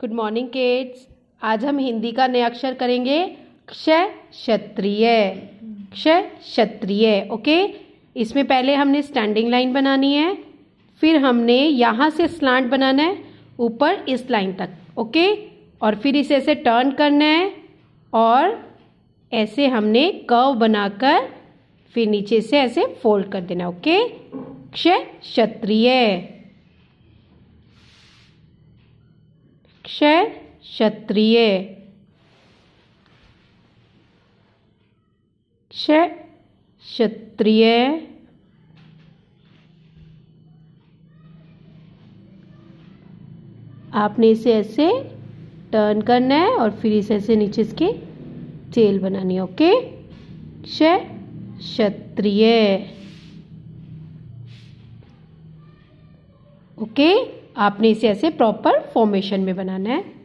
good morning kids आज हम हिंदी का नया अक्षर करेंगे क्षय क्षत्रिय क्षय क्षत्रिय ओके इसमें पहले हमने स्टैंडिंग लाइन बनानी है फिर हमने यहाँ से स्लांट बनाना है ऊपर इस लाइन तक ओके और फिर इसे ऐसे टर्न करना है और ऐसे हमने कर्व बनाकर फिर नीचे से ऐसे फोल्ड कर देना ओके क्षय क्षत्रिय क्षय क्षत्रिय क्षय क्षत्रिय आपने इसे ऐसे टर्न करना है और फिर इसे ऐसे नीचे इसके टेल बनानी है ओके क्षय क्षत्रिय ओके आपने इसे ऐसे प्रॉपर फॉर्मेशन में बनाना है